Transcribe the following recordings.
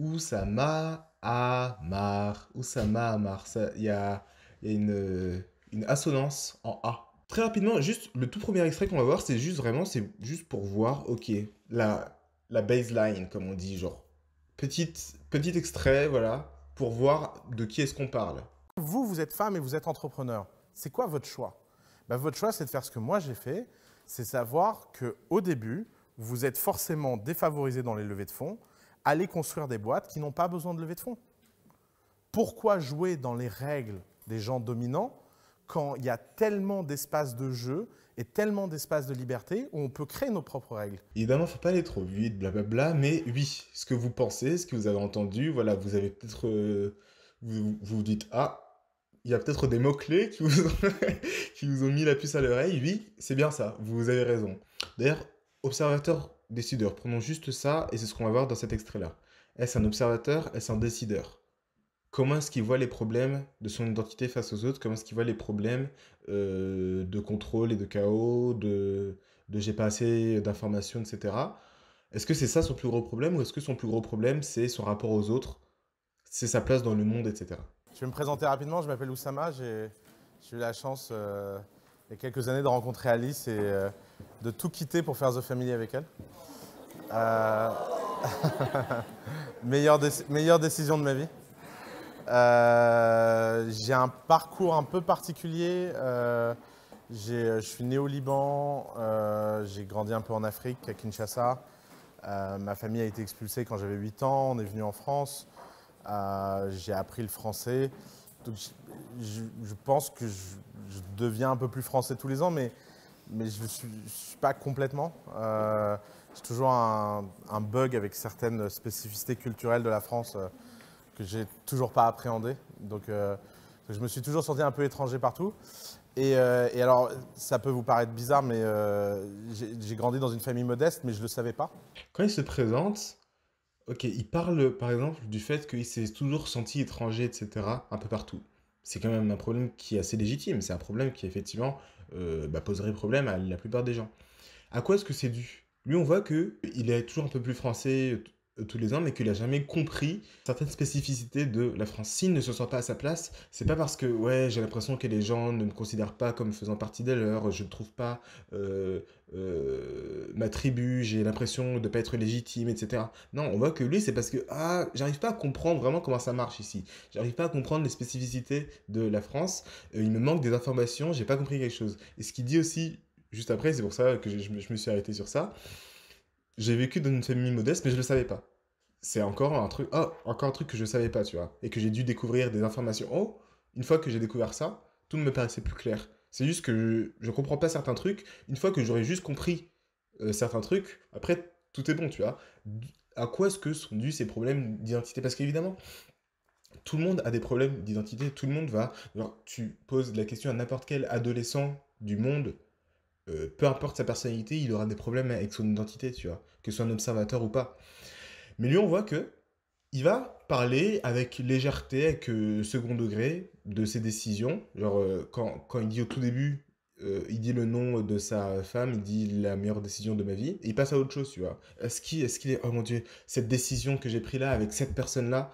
Oussama Amar. Oussama Amar. Il y a, y a une, assonance en A. Très rapidement, juste le tout premier extrait qu'on va voir, c'est juste vraiment, c'est juste pour voir, ok, la, baseline, comme on dit, genre. Petit, petit extrait, voilà, pour voir de qui est-ce qu'on parle. Vous, vous êtes femme et vous êtes entrepreneur. C'est quoi votre choix bah, Votre choix, c'est de faire ce que moi j'ai fait, c'est savoir qu'au début, vous êtes forcément défavorisé dans les levées de fonds, aller construire des boîtes qui n'ont pas besoin de lever de fonds. Pourquoi jouer dans les règles des gens dominants quand il y a tellement d'espace de jeu et tellement d'espace de liberté où on peut créer nos propres règles. Évidemment, faut pas aller trop vite, blablabla, mais oui, ce que vous pensez, ce que vous avez entendu, voilà, vous avez peut-être... Euh, vous, vous dites, ah, il y a peut-être des mots-clés qui, nous qui ont mis la puce à l'oreille, oui, c'est bien ça, vous avez raison. D'ailleurs, observateur décideur. Prenons juste ça et c'est ce qu'on va voir dans cet extrait-là. Est-ce un observateur Est-ce un décideur Comment est-ce qu'il voit les problèmes de son identité face aux autres Comment est-ce qu'il voit les problèmes euh, de contrôle et de chaos, de, j'ai pas assez d'informations, etc. Est-ce que c'est ça son plus gros problème ou est-ce que son plus gros problème c'est son rapport aux autres, c'est sa place dans le monde, etc. Je vais me présenter rapidement, je m'appelle Oussama, j'ai eu la chance euh, il y a quelques années de rencontrer Alice et... Euh, de tout quitter pour faire The Family avec elle. Euh... meilleure, meilleure, décision de ma vie. Euh, j'ai un parcours un peu particulier. Euh, je suis né au Liban, euh, j'ai grandi un peu en Afrique, à Kinshasa. ma famille a été expulsée quand j'avais 8 ans, on est venu en France. j'ai appris le français. je, pense que je, je, deviens un peu plus français tous les ans, mais mais je ne suis, suis, pas complètement. C'est euh, toujours un, bug avec certaines spécificités culturelles de la France que euh, que j'ai toujours pas appréhendé. Donc, euh, je me suis toujours senti un peu étranger partout. Et, alors, ça peut vous paraître bizarre, mais j'ai grandi dans une famille modeste, mais je ne le savais pas. Quand il se présente, ok, il parle par exemple du fait qu'il s'est toujours senti étranger, etc., un peu partout. C'est quand même un problème qui est assez légitime. C'est un problème qui, effectivement, euh, bah, poserait problème à la plupart des gens. À quoi est-ce que c'est dû Lui, on voit que il est toujours un peu plus français, euh, tous les ans, mais qu'il a jamais compris certaines spécificités de la France. S'il ne se sent pas à sa place, c'est pas parce que ouais, j'ai l'impression que les gens ne me considèrent pas comme faisant partie des je ne trouve pas euh, euh, ma tribu, j'ai l'impression de pas être légitime, etc. Non, on voit que lui, c'est parce que ah, j'arrive pas à comprendre vraiment comment ça marche ici. J'arrive pas à comprendre les spécificités de la France. il me manque des informations, j'ai pas compris quelque chose. Et ce qu'il dit aussi juste après, c'est pour ça que je, je me suis arrêté sur ça j'ai vécu dans une famille modeste, mais je le savais pas. C'est encore un truc, oh, encore un truc que je savais pas, tu vois, et que j'ai dû découvrir des informations. Oh, une fois que j'ai découvert ça, tout me paraissait plus clair. C'est juste que je, ne comprends pas certains trucs. Une fois que j'aurais juste compris euh, certains trucs, après tout est bon, tu vois. À quoi est-ce que sont dus ces problèmes d'identité Parce qu'évidemment, tout le monde a des problèmes d'identité. Tout le monde va. Alors, tu poses la question à n'importe quel adolescent du monde euh, peu importe sa personnalité, il aura des problèmes avec son identité, tu vois, que ce soit un observateur ou pas. Mais lui, on voit que il va parler avec légèreté, avec euh, second degré de ses décisions. Genre, euh, quand, il dit au tout début, il dit le nom de sa femme, il dit la meilleure décision de ma vie, il passe à autre chose, tu vois. Est-ce qu'il est, est, oh mon dieu, cette décision que j'ai prise là, avec cette personne-là,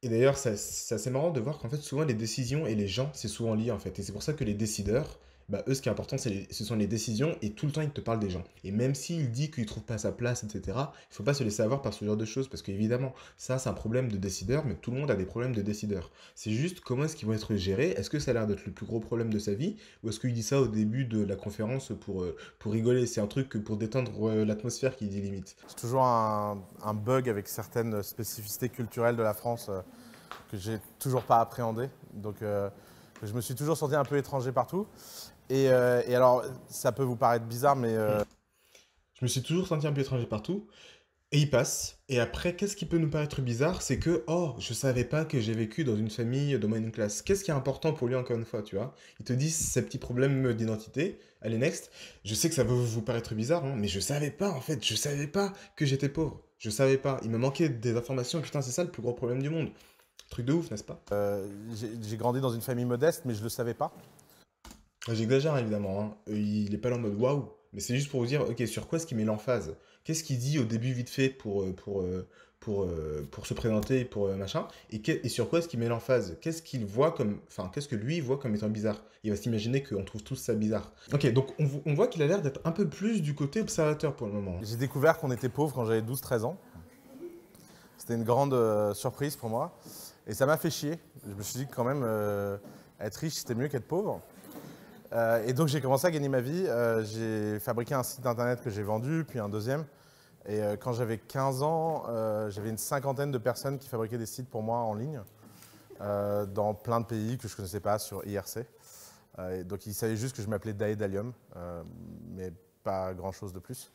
et d'ailleurs, c'est assez marrant de voir qu'en fait, souvent, les décisions et les gens, c'est souvent lié, en fait. Et c'est pour ça que les décideurs, bah, eux, ce qui est important, c'est ce sont les décisions et tout le temps, ils te parlent des gens. Et même s'il dit qu'il ne trouve pas sa place, etc., il faut pas se laisser avoir par ce genre de choses parce qu'évidemment, ça, c'est un problème de décideur, mais tout le monde a des problèmes de décideur. C'est juste comment est-ce qu'ils vont être gérés. Est-ce que ça a l'air d'être le plus gros problème de sa vie ou est-ce qu'il dit ça au début de la conférence pour, euh, pour rigoler C'est un truc pour détendre euh, l'atmosphère qui dit limite. C'est toujours un, bug avec certaines spécificités culturelles de la France euh, que j'ai toujours pas appréhendé. Donc. je me suis toujours senti un peu étranger partout. Euh, et, alors, ça peut vous paraître bizarre, mais. Euh, je me suis toujours senti un peu étranger partout. Et il passe. Et après, qu'est-ce qui peut nous paraître bizarre C'est que, oh, je savais pas que j'ai vécu dans une famille, de une classe. Qu'est-ce qui est important pour lui, encore une fois, tu vois Il te dit ces petits problèmes d'identité. Allez, next. Je sais que ça peut vous paraître bizarre, hein, mais je savais pas, en fait. Je savais pas que j'étais pauvre. Je savais pas. Il me manquait des informations. Putain, c'est ça le plus gros problème du monde. Truc de ouf, n'est-ce pas euh, J'ai grandi dans une famille modeste, mais je le savais pas. J'exagère évidemment, hein. euh, il n'est pas là en mode waouh, mais c'est juste pour vous dire, ok, sur quoi est-ce qu'il met l'emphase Qu'est-ce qu'il dit au début vite fait pour, euh, pour, euh, pour, pour, se présenter, pour machin et, sur quoi est-ce qu'il met l'emphase Qu'est-ce qu'il voit comme, enfin, qu'est-ce que lui voit comme étant bizarre Il va s'imaginer qu'on trouve tous ça bizarre. Ok, donc on, voit qu'il a l'air d'être un peu plus du côté observateur pour le moment. Hein. J'ai découvert qu'on était pauvre quand j'avais 12-13 ans. C'était une grande surprise pour moi. Et ça m'a fait chier. Je me suis dit que quand même, être riche, c'était mieux qu'être pauvre. Euh, et donc j'ai commencé à gagner ma vie. Euh, j'ai fabriqué un site internet que j'ai vendu, puis un deuxième. Et euh, quand j'avais 15 ans, j'avais une cinquantaine de personnes qui fabriquaient des sites pour moi en ligne, dans plein de pays que je ne connaissais pas sur IRC. donc ils savaient juste que je m'appelais Daedalium, mais pas grand-chose de plus.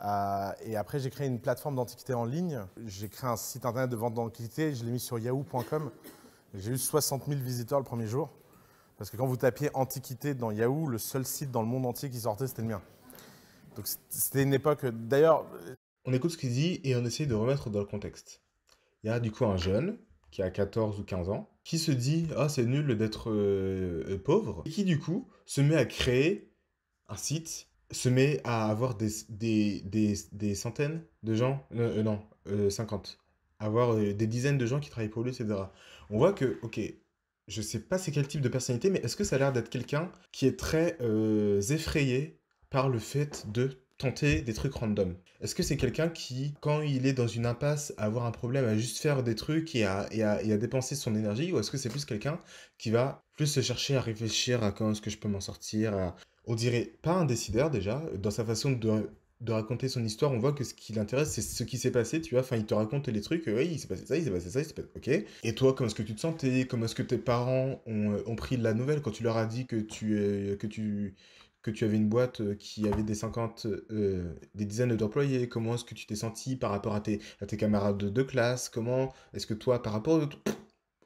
et après, j'ai créé une plateforme d'antiquité en ligne. J'ai créé un site internet de vente d'antiquités, je l'ai mis sur yahoo.com. J'ai eu 60 000 visiteurs le premier jour. Parce que quand vous tapiez antiquité dans Yahoo, le seul site dans le monde entier qui sortait, c'était le mien. Donc c'était une époque. D'ailleurs. On écoute ce qu'il dit et on essaye de remettre dans le contexte. Il y a du coup un jeune qui a 14 ou 15 ans qui se dit Ah, c'est nul d'être euh, euh, pauvre et qui du coup se met à créer un site, se met à avoir des, des, des, des centaines de gens. Euh, non, 50. Avoir des dizaines de gens qui travaillent pour lui, etc. On voit que, ok, je sais pas c'est quel type de personnalité, mais est-ce que ça a l'air d'être quelqu'un qui est très euh, effrayé par le fait de tenter des trucs random Est-ce que c'est quelqu'un qui, quand il est dans une impasse, à avoir un problème à juste faire des trucs et à, dépenser son énergie Ou est-ce que c'est plus quelqu'un qui va plus se chercher à réfléchir à comment est-ce que je peux m'en sortir On dirait pas un décideur déjà, dans sa façon de de raconter son histoire, on voit que ce qui l'intéresse, c'est ce qui s'est passé, tu vois. Enfin, il te raconte les trucs, oui, il s'est passé ça, il s'est passé ça, il s'est passé... Ok. Et toi, comment est-ce que tu te sentais Comment est-ce que tes parents ont, euh, pris la nouvelle quand tu leur as dit que tu, que tu, que tu avais une boîte euh, qui avait des 50, euh, des dizaines d'employés Comment est-ce que tu t'es senti par rapport à tes, à tes camarades de, classe Comment est-ce que toi, par rapport... À...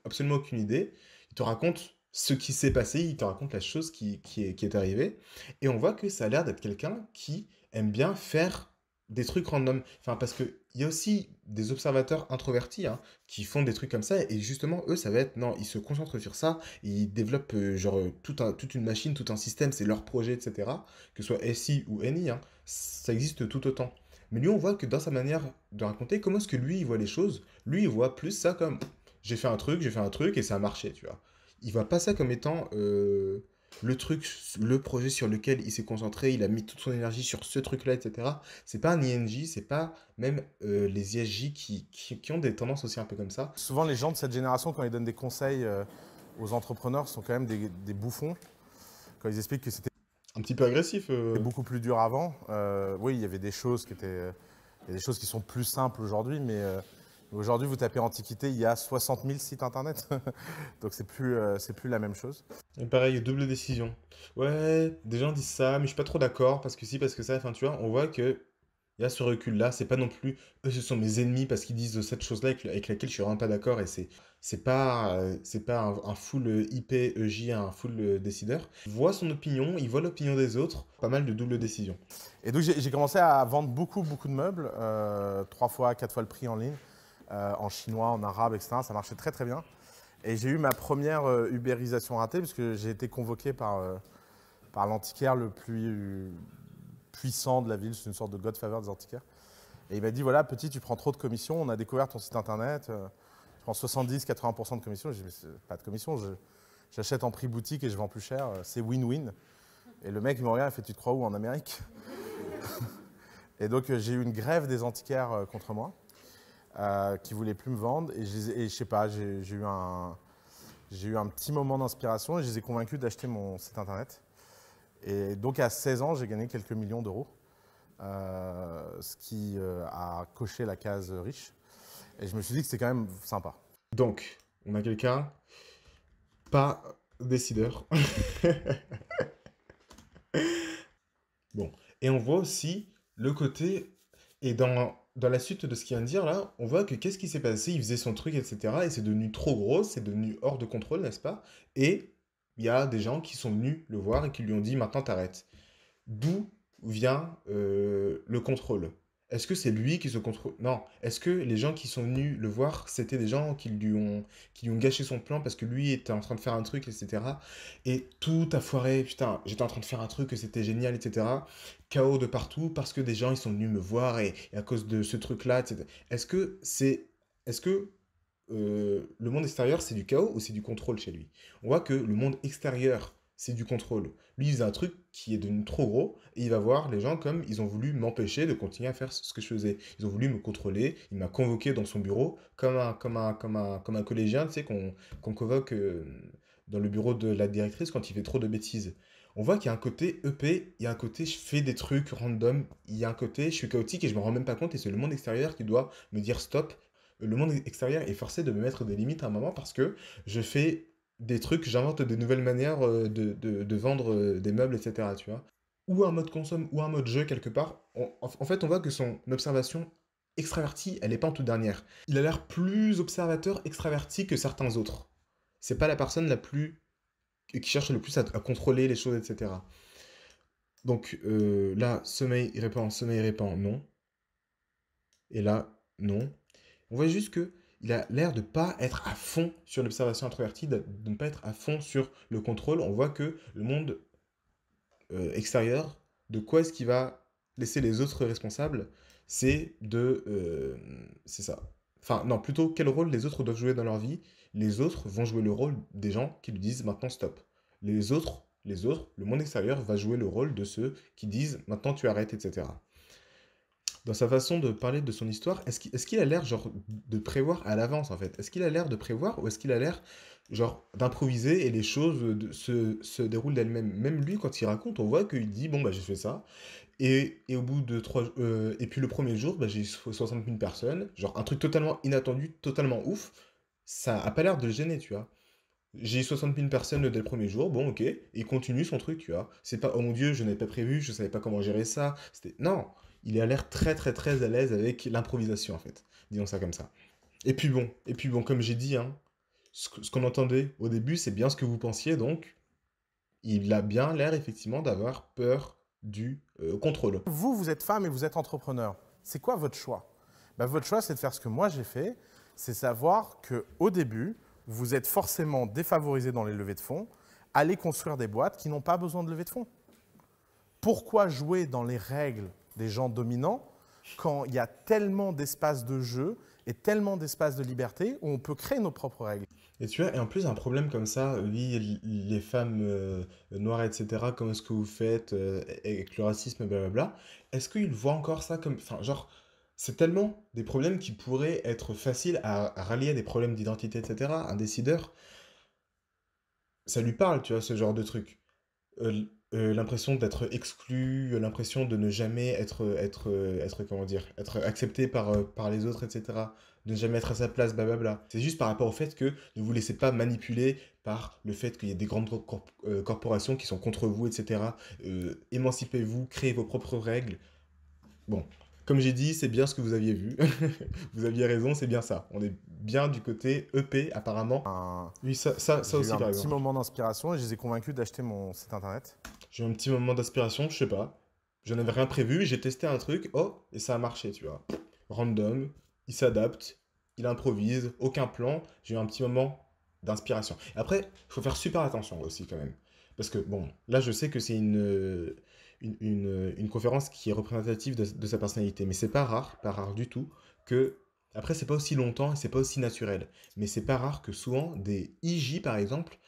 Absolument aucune idée. Il te raconte ce qui s'est passé, il te raconte la chose qui, qui, est, qui est arrivée. Et on voit que ça a l'air d'être quelqu'un qui aime bien faire des trucs random. Enfin, parce qu'il y a aussi des observateurs introvertis hein, qui font des trucs comme ça, et justement, eux, ça va être, non, ils se concentrent sur ça, ils développent euh, genre euh, toute une machine, tout un système, c'est leur projet, etc. Que ce soit SI ou NI, hein, ça existe tout autant. Mais lui, on voit que dans sa manière de raconter, comment est-ce que lui, il voit les choses, lui, il voit plus ça comme, j'ai fait un truc, j'ai fait un truc, et ça a marché, tu vois. Il voit pas ça comme étant... Euh, le truc, le projet sur lequel il s'est concentré, il a mis toute son énergie sur ce truc-là, etc. C'est pas un INJ, c'est pas même euh, les ISJ qui, ont des tendances aussi un peu comme ça. Souvent, les gens de cette génération, quand ils donnent des conseils euh, aux entrepreneurs, sont quand même des, bouffons. Quand ils expliquent que c'était. Un petit peu agressif. Euh. Beaucoup plus dur avant. oui, il y avait des choses qui étaient. Il y a des choses qui sont plus simples aujourd'hui, mais Aujourd'hui, vous tapez Antiquité, il y a 60 000 sites internet. Donc, c'est plus, euh, c'est plus la même chose. Et pareil, double décision. Ouais, des gens disent ça, mais je suis pas trop d'accord parce que si, parce que ça, enfin, tu vois, on voit que il y a ce recul-là. C'est pas non plus eux, ce sont mes ennemis parce qu'ils disent cette chose-là avec, laquelle je suis vraiment pas d'accord et c'est c'est pas euh, c'est pas un, full IP EJ, un full euh, e décideur. Il voit son opinion, il voit l'opinion des autres. Pas mal de double décision. Et donc j'ai commencé à vendre beaucoup beaucoup de meubles, trois fois, quatre fois le prix en ligne. Euh, en chinois, en arabe, etc. Ça marchait très très bien. Et j'ai eu ma première uberisation euh, ubérisation ratée, puisque j'ai été convoqué par, euh, par l'antiquaire le plus puissant de la ville, c'est une sorte de godfather des antiquaires. Et il m'a dit, voilà, petit, tu prends trop de commissions, on a découvert ton site internet, tu prends 70-80% de commissions. Je dis, mais pas de commissions, j'achète en prix boutique et je vends plus cher, c'est win-win. Et le mec, il me regarde, il fait, tu te crois où en Amérique Et donc, j'ai eu une grève des antiquaires contre moi. Euh, qui voulaient plus me vendre. Et je, sais pas, j'ai eu un j'ai eu un petit moment d'inspiration et je les ai convaincus d'acheter mon site internet. Et donc à 16 ans, j'ai gagné quelques millions d'euros, euh, ce qui euh, a coché la case riche. Et je me suis dit que c'est quand même sympa. Donc, on a quelqu'un, pas décideur. bon, et on voit aussi le côté, et dans dans la suite de ce qu'il vient de dire là, on voit que qu'est-ce qui s'est passé Il faisait son truc, etc. Et c'est devenu trop gros, c'est devenu hors de contrôle, n'est-ce pas Et il y a des gens qui sont venus le voir et qui lui ont dit maintenant t'arrêtes. D'où vient euh, le contrôle est-ce que c'est lui qui se contrôle Non. Est-ce que les gens qui sont venus le voir, c'était des gens qui lui, ont, qui ont gâché son plan parce que lui était en train de faire un truc, etc. Et tout a foiré. Putain, j'étais en train de faire un truc, que c'était génial, etc. Chaos de partout parce que des gens, ils sont venus me voir et, à cause de ce truc-là, etc. Est-ce que c'est. Est-ce que euh, le monde extérieur, c'est du chaos ou c'est du contrôle chez lui On voit que le monde extérieur c'est du contrôle. Lui, il faisait un truc qui est devenu trop gros et il va voir les gens comme ils ont voulu m'empêcher de continuer à faire ce que je faisais. Ils ont voulu me contrôler. Il m'a convoqué dans son bureau comme un, comme un, comme un, collégien, tu sais, qu'on convoque euh, dans le bureau de la directrice quand il fait trop de bêtises. On voit qu'il y a un côté EP, il y a un côté je fais des trucs random, il y a un côté je suis chaotique et je me rends même pas compte et c'est le monde extérieur qui doit me dire stop. Le monde extérieur est forcé de me mettre des limites à un moment parce que je fais des trucs, j'invente des nouvelles manières euh, de, vendre euh, des meubles, etc. Tu vois ou un mode consomme, ou un mode jeu quelque part. en, fait, on voit que son observation extravertie, elle n'est pas en toute dernière. Il a l'air plus observateur extraverti que certains autres. C'est pas la personne la plus qui cherche le plus à, contrôler les choses, etc. Donc euh, là, sommeil il répand, sommeil il répand, non. Et là, non. On voit juste que il a l'air de pas être à fond sur l'observation introvertie, de, ne pas être à fond sur le contrôle. On voit que le monde euh, extérieur, de quoi est-ce qu'il va laisser les autres responsables C'est de... Euh, c'est ça. Enfin, non, plutôt quel rôle les autres doivent jouer dans leur vie. Les autres vont jouer le rôle des gens qui lui disent maintenant stop. Les autres, les autres, le monde extérieur va jouer le rôle de ceux qui disent maintenant tu arrêtes, etc dans sa façon de parler de son histoire, est-ce qu'il ce qu'il a l'air genre de prévoir à l'avance en fait Est-ce qu'il a l'air de prévoir ou est-ce qu'il a l'air genre d'improviser et les choses euh, se, se, déroulent d'elles-mêmes Même lui, quand il raconte, on voit qu'il dit bon bah j'ai fait ça et, et, au bout de trois euh, et puis le premier jour bah, j'ai 60 000 personnes, genre un truc totalement inattendu, totalement ouf. Ça a pas l'air de le gêner, tu vois. J'ai 60 000 personnes dès le premier jour, bon ok, il continue son truc, tu vois. C'est pas, oh mon dieu, je n'avais pas prévu, je savais pas comment gérer ça. C'était, non, il a l'air très très très à l'aise avec l'improvisation en fait. Disons ça comme ça. Et puis bon, et puis bon, comme j'ai dit, hein, ce qu'on entendait au début, c'est bien ce que vous pensiez, donc il a bien l'air effectivement d'avoir peur du euh, contrôle. Vous, vous êtes femme et vous êtes entrepreneur. C'est quoi votre choix bah, Votre choix, c'est de faire ce que moi j'ai fait, c'est savoir que au début, vous êtes forcément défavorisé dans les levées de fonds, allez construire des boîtes qui n'ont pas besoin de levées de fonds. Pourquoi jouer dans les règles des gens dominants, quand il y a tellement d'espace de jeu et tellement d'espace de liberté où on peut créer nos propres règles. Et tu vois, et en plus, un problème comme ça, oui, les femmes euh, noires, etc., comment est-ce que vous faites euh, avec le racisme, blablabla, est-ce qu'il voit encore ça comme. Enfin, genre, c'est tellement des problèmes qui pourraient être faciles à, rallier à des problèmes d'identité, etc. Un décideur, ça lui parle, tu vois, ce genre de truc. Euh, euh, l'impression d'être exclu, euh, l'impression de ne jamais être, être, euh, être, comment dire, être accepté par, par les autres, etc. De ne jamais être à sa place, blablabla. C'est juste par rapport au fait que ne vous laissez pas manipuler par le fait qu'il y a des grandes corporations qui sont contre vous, etc. Émancipez-vous, créez vos propres règles. Bon, comme j'ai dit, c'est bien ce que vous aviez vu. vous aviez raison, c'est bien ça. On est bien du côté EP, apparemment. Oui, ça, ça, ça aussi, eu un petit moment d'inspiration et je les ai convaincus d'acheter mon site internet. J'ai eu un petit moment d'inspiration je sais pas. Je n'avais rien prévu, j'ai testé un truc, oh, et ça a marché, tu vois. Random, il s'adapte, il improvise, aucun plan. J'ai eu un petit moment d'inspiration. Après, il faut faire super attention aussi quand même. Parce que, bon, là, je sais que c'est une, euh, une, euh, une, conférence qui est représentative de, sa personnalité, mais c'est pas rare, pas rare du tout, que après, c'est pas aussi longtemps et c'est pas aussi naturel. Mais c'est pas rare que souvent des IJ, par exemple,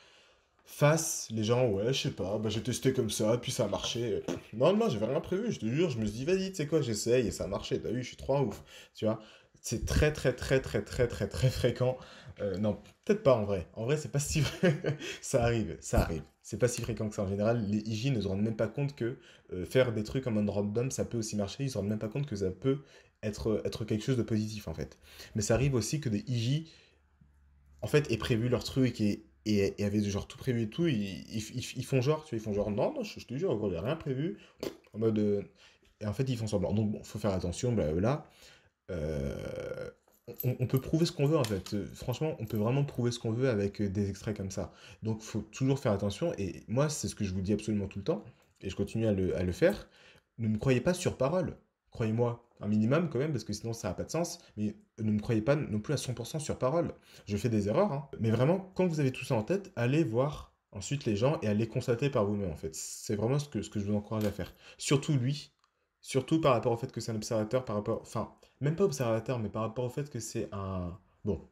face, les gens, ouais, je sais pas, bah, j'ai testé comme ça, puis ça a marché. Non, non, j'avais rien prévu, je te jure, je me suis dit, vas-y, tu sais quoi, j'essaye, et ça a marché, t'as vu, je suis trop ouf, tu vois. C'est très, très, très, très, très, très, très fréquent. Euh, non, peut-être pas en vrai. En vrai, c'est pas si ça arrive, ça arrive. C'est pas si fréquent que ça en général. Les IJ ne se rendent même pas compte que euh, faire des trucs en mode random, ça peut aussi marcher. Ils se rendent même pas compte que ça peut être, être quelque chose de positif en fait. Mais ça arrive aussi que des IJ, en fait aient prévu leur truc et et, y avait genre tout prévu et tout, ils, ils, font genre, tu vois, ils font genre, non, je, te jure, on a rien prévu, en mode, euh, et en fait, ils font semblant. Donc, bon, faut faire attention, là, Euh, on, on, peut prouver ce qu'on veut, en fait. Franchement, on peut vraiment prouver ce qu'on veut avec euh, des extraits comme ça. Donc, faut toujours faire attention, et moi, c'est ce que je vous dis absolument tout le temps, et je continue à le, à le faire, ne me croyez pas sur parole. Croyez-moi, un minimum quand même, parce que sinon ça n'a pas de sens. Mais ne me croyez pas non plus à 100% sur parole. Je fais des erreurs, hein. mais vraiment, quand vous avez tout ça en tête, allez voir ensuite les gens et allez constater par vous-même en fait. C'est vraiment ce que, ce que je vous encourage à faire. Surtout lui, surtout par rapport au fait que c'est un observateur, par rapport, enfin, même pas observateur, mais par rapport au fait que c'est un... Bon,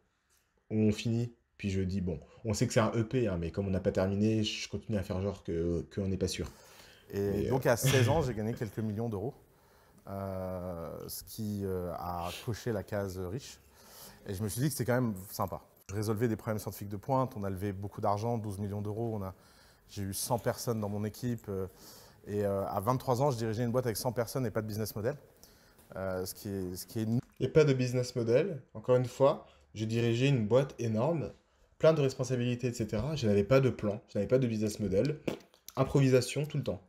on finit, puis je dis, bon, on sait que c'est un EP, hein, mais comme on n'a pas terminé, je continue à faire genre qu'on n'est pas sûr. Et, euh, donc à 16 ans, j'ai gagné quelques millions d'euros. Euh, ce qui euh, a coché la case riche. Et je me suis dit que c'était quand même sympa. Je résolvais des problèmes scientifiques de pointe, on a levé beaucoup d'argent, 12 millions d'euros, on a, j'ai eu 100 personnes dans mon équipe. Euh, et à 23 ans, je dirigeais une boîte avec 100 personnes et pas de business model. ce, qui est, ce qui Et pas de business model, encore une fois, j'ai dirigé une boîte énorme, plein de responsabilités, etc. Je n'avais pas de plan, je n'avais pas de business model, improvisation tout le temps.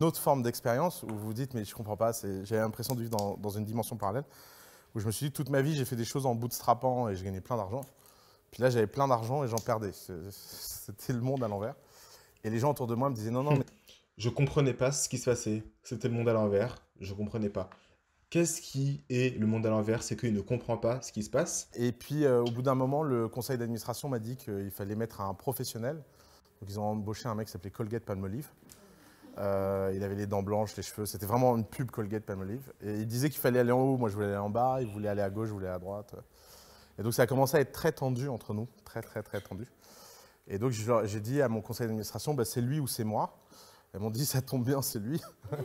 Une autre forme d'expérience où vous vous dites, mais je ne comprends pas, j'avais l'impression de vivre dans, une dimension parallèle, où je me suis dit, toute ma vie, j'ai fait des choses en bootstrapant et je gagnais plein d'argent. Puis là, j'avais plein d'argent et j'en perdais. C'était le monde à l'envers. Et les gens autour de moi me disaient, non, non, mais... Je comprenais pas ce qui se passait. C'était le monde à l'envers. Je ne comprenais pas. Qu'est-ce qui est le monde à l'envers C'est qu'il ne comprend pas ce qui se passe. Et puis, euh, au bout d'un moment, le conseil d'administration m'a dit qu'il fallait mettre un professionnel. Donc, ils ont embauché un mec qui s'appelait Colgate Palmolive, euh, il avait les dents blanches, les cheveux. C'était vraiment une pub Colgate Palmolive. Et il disait qu'il fallait aller en haut. Moi, je voulais aller en bas. Il voulait aller à gauche, je voulais à droite. Et donc, ça a commencé à être très tendu entre nous. Très, très, très tendu. Et donc, j'ai dit à mon conseil d'administration, bah, c'est lui ou c'est moi. Ils m'ont dit, ça tombe bien, c'est lui.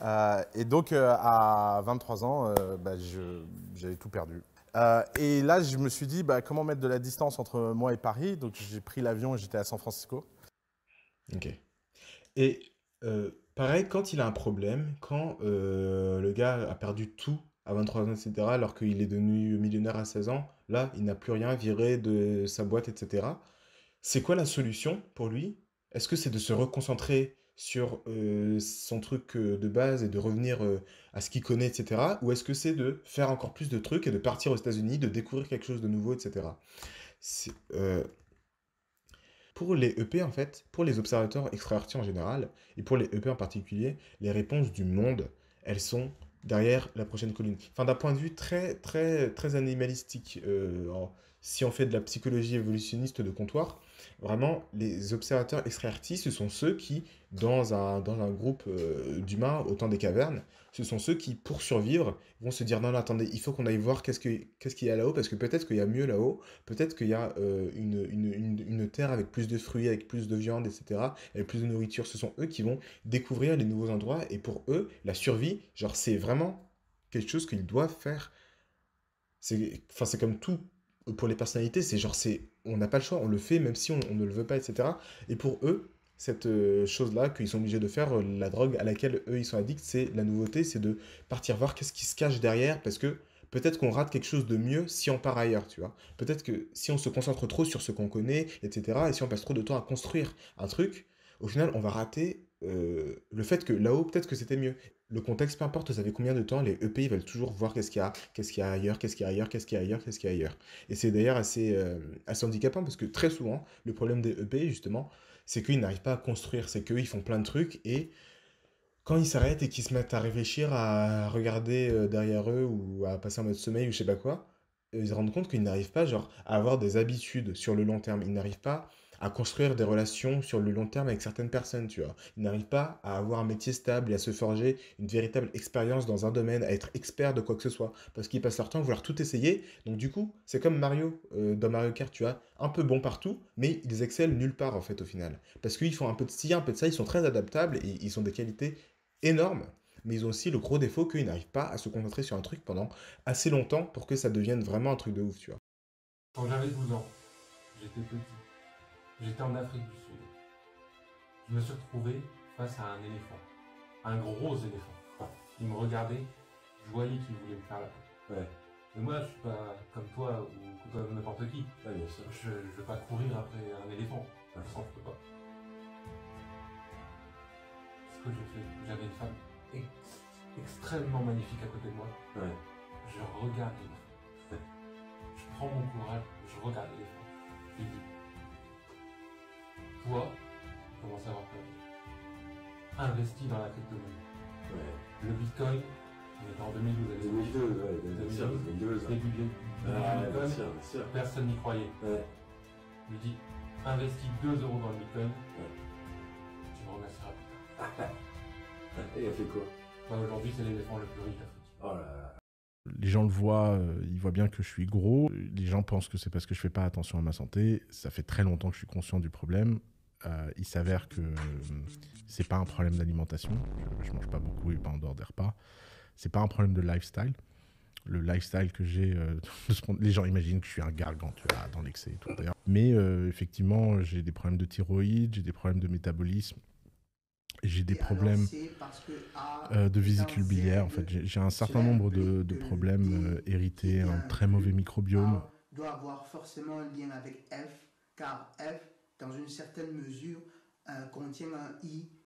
Euh, et donc, euh, à 23 ans, bah, j'avais tout perdu. et là, je me suis dit, bah, comment mettre de la distance entre moi et Paris Donc, j'ai pris l'avion et j'étais à San Francisco. Ok. Et euh, pareil, quand il a un problème, quand euh, le gars a perdu tout à 23 ans, etc., alors qu'il est devenu millionnaire à 16 ans, là, il n'a plus rien viré de sa boîte, etc. C'est quoi la solution pour lui Est-ce que c'est de se reconcentrer sur euh, son truc de base et de revenir à ce qu'il connaît, etc. Ou est-ce que c'est de faire encore plus de trucs et de partir aux États-Unis, de découvrir quelque chose de nouveau, etc pour les EP, en fait, pour les observateurs extravertis en général, et pour les EP en particulier, les réponses du monde, elles sont derrière la prochaine colline. Enfin, d'un point de vue très, très, très animalistique. Euh, si on fait de la psychologie évolutionniste de comptoir, vraiment, les observateurs extra-artistes ce sont ceux qui, dans un, dans un groupe euh, d'humains au temps des cavernes, ce sont ceux qui, pour survivre, vont se dire non, non, attendez, il faut qu'on aille voir qu'est-ce qu'il ce qu'il y a là-haut, parce que peut-être qu'il y a mieux là-haut, peut-être qu'il y a euh, une, une, une, une, terre avec plus de fruits, avec plus de viande, etc., avec plus de nourriture. Ce sont eux qui vont découvrir les nouveaux endroits, et pour eux, la survie, genre, c'est vraiment quelque chose qu'ils doivent faire. C'est comme tout pour les personnalités, c'est genre c'est on n'a pas le choix, on le fait même si on, ne le veut pas, etc. Et pour eux, cette euh, chose-là qu'ils sont obligés de faire, euh, la drogue à laquelle eux ils sont addicts, c'est la nouveauté, c'est de partir voir qu'est-ce qui se cache derrière, parce que peut-être qu'on rate quelque chose de mieux si on part ailleurs, tu vois. Peut-être que si on se concentre trop sur ce qu'on connaît, etc., et si on passe trop de temps à construire un truc, au final, on va rater euh, le fait que là-haut, peut-être que c'était mieux le contexte, peu importe, vous savez combien de temps, les EP veulent toujours voir qu'est-ce qu'il y a, qu'est-ce qu'il y a ailleurs, qu'est-ce qu'il y a ailleurs, qu'est-ce qu'il y a ailleurs, qu'est-ce qu'il y a ailleurs. Et c'est d'ailleurs assez, euh, assez handicapant parce que très souvent, le problème des EP, justement, c'est qu'ils n'arrivent pas à construire, c'est qu'ils font plein de trucs et quand ils s'arrêtent et qu'ils se mettent à réfléchir, à regarder euh, derrière eux ou à passer en mode sommeil ou je sais pas quoi, euh, ils se rendent compte qu'ils n'arrivent pas genre, à avoir des habitudes sur le long terme. Ils n'arrivent pas à construire des relations sur le long terme avec certaines personnes, tu vois. Ils n'arrivent pas à avoir un métier stable et à se forger une véritable expérience dans un domaine, à être expert de quoi que ce soit, parce qu'ils passent leur temps à vouloir tout essayer. Donc du coup, c'est comme Mario euh, dans Mario Kart, tu vois, un peu bon partout, mais ils excellent nulle part en fait au final, parce qu'ils font un peu de ci, un peu de ça, ils sont très adaptables et ils ont des qualités énormes mais ils ont aussi le gros défaut qu'ils n'arrivent pas à se concentrer sur un truc pendant assez longtemps pour que ça devienne vraiment un truc de ouf, tu vois. Quand j'avais 12 ans, j'étais petit, J'étais en Afrique du Sud. Je me suis retrouvé face à un éléphant. Un gros éléphant. Il me regardait, je voyais qu'il voulait me faire la peine. Mais moi, je suis pas comme toi ou comme n'importe qui. Je, ne veux pas courir après un éléphant. Je ne peux pas. Ce que j'ai fait, j'avais une femme extrêmement magnifique à côté de moi. Je regarde l'éléphant. je prends mon courage, je regarde l'éléphant. Je lui investi dans la crypto Le bitcoin, il en personne n'y croyait. Je lui investis 2 euros dans le bitcoin, tu me remercieras Et il a fait quoi Aujourd'hui, l'éléphant le plus riche d'Afrique. Oh Les gens le voient, euh, ils voient bien que je suis gros. Les gens pensent que c'est parce que je fais pas attention à ma santé. Ça fait très longtemps que je suis conscient du problème. Euh, il s'avère que euh, c'est pas un problème d'alimentation. Je, mange pas beaucoup et pas en dehors des repas. C'est pas un problème de lifestyle. Le lifestyle que j'ai, euh, les gens imaginent que je suis un gargantua dans l'excès et tout d'ailleurs. Mais effectivement, j'ai des problèmes de thyroïde, j'ai des problèmes de métabolisme, j'ai des problèmes ah, de vésicule biliaire. En fait, j'ai un certain nombre de, problèmes hérités, un très mauvais microbiome. Ah, doit avoir forcément un lien avec F, car F dans une certaine mesure, euh, contient un I